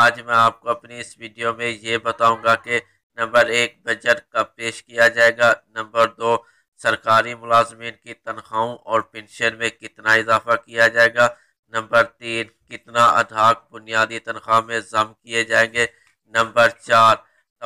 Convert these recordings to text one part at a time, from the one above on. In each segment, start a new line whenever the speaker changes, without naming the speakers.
आज मैं आपको अपनी इस वीडियो में ये बताऊंगा कि नंबर एक बजट कब पेश किया जाएगा नंबर दो सरकारी मुलाजमीन की तनख्वाहों और पेंशन में कितना इजाफा किया जाएगा नंबर तीन कितना अधाक बुनियादी तनख्वाह में जम किए जाएंगे नंबर चार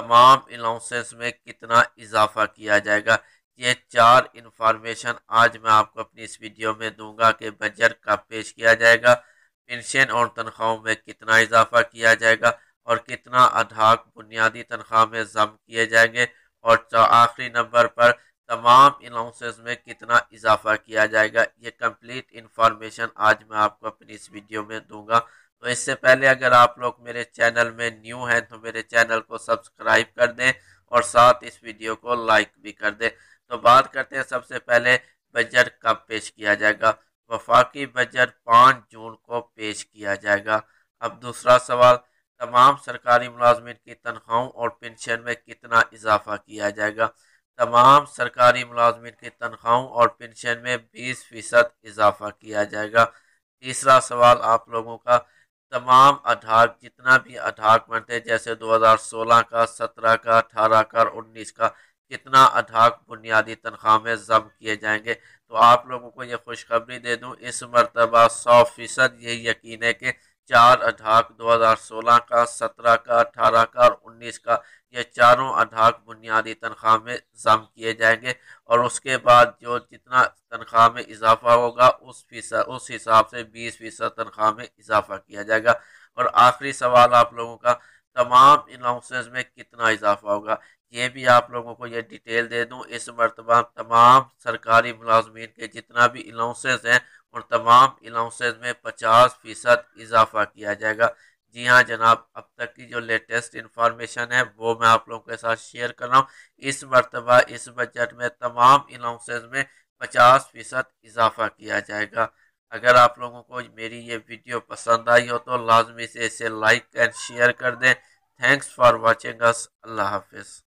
तमाम अलाउंसेस में कितना इजाफा किया जाएगा ये चार इंफॉर्मेशन आज मैं आपको अपनी इस वीडियो में दूंगा कि बजट कब पेश किया जाएगा पेंशन और तनख्वाहों में कितना इजाफा किया जाएगा और कितना अधाक बुनियादी तनख्वाह में जम किए जाएंगे और आखिरी नंबर पर तमाम अलाउंसेस में कितना इजाफा किया जाएगा ये कंप्लीट इंफॉर्मेशन आज मैं आपको अपनी इस वीडियो में दूंगा तो इससे पहले अगर आप लोग मेरे चैनल में न्यू हैं तो मेरे चैनल को सब्सक्राइब कर दें और साथ इस वीडियो को लाइक भी कर दें तो बात करते हैं सबसे पहले बजट कब पेश किया जाएगा वफाकी बजट पाँच जून को पेश किया जाएगा अब दूसरा सवाल तमाम सरकारी मुलाजमन की तनख्वाहों और पेंशन में कितना इजाफा किया जाएगा तमाम सरकारी मुलाजमन की तनख्वाहों और पेंशन में बीस फ़ीसद इजाफा किया जाएगा तीसरा सवाल आप लोगों का तमाम अधाक जितना भी अधाक बनते दो जैसे 2016 का 17 का 18 का और 19 का कितना अधाक बुनियादी तनख्वाह में जम किए जाएंगे तो आप लोगों को यह खुशखबरी दे दूँ इस मरतबा सौ फीसद ये यकीन है कि चार हज़ार 2016 का 17 का 18 का और 19 का ये चारों अधाक बुनियादी तनख्वाह में जम किए जाएंगे और उसके बाद जो जितना तनख्वाह में इजाफा होगा उस फीसद उस हिसाब से 20 फीसद तनख्वाह में इजाफा किया जाएगा और आखिरी सवाल आप लोगों का तमाम अलाउंसेज में कितना इजाफा होगा ये भी आप लोगों को ये डिटेल दे दूँ इस मरतबा तमाम सरकारी मुलाजमीन के जितना भी अलाउंसेस हैं उन तमाम अलाउंसेस में पचास फ़ीसद इजाफा किया जाएगा जी हाँ जनाब अब तक की जो लेटेस्ट इन्फॉर्मेशन है वो मैं आप लोगों के साथ शेयर कर रहा हूँ इस मरतबा इस बजट में तमाम अलाउंसेस में पचास फ़ीसद इजाफा किया जाएगा अगर आप लोगों को मेरी ये वीडियो पसंद आई हो तो लाजमी से इसे लाइक एंड शेयर कर दें थैंक्स फॉर वॉचिंग अस अल्लाह हाफिज़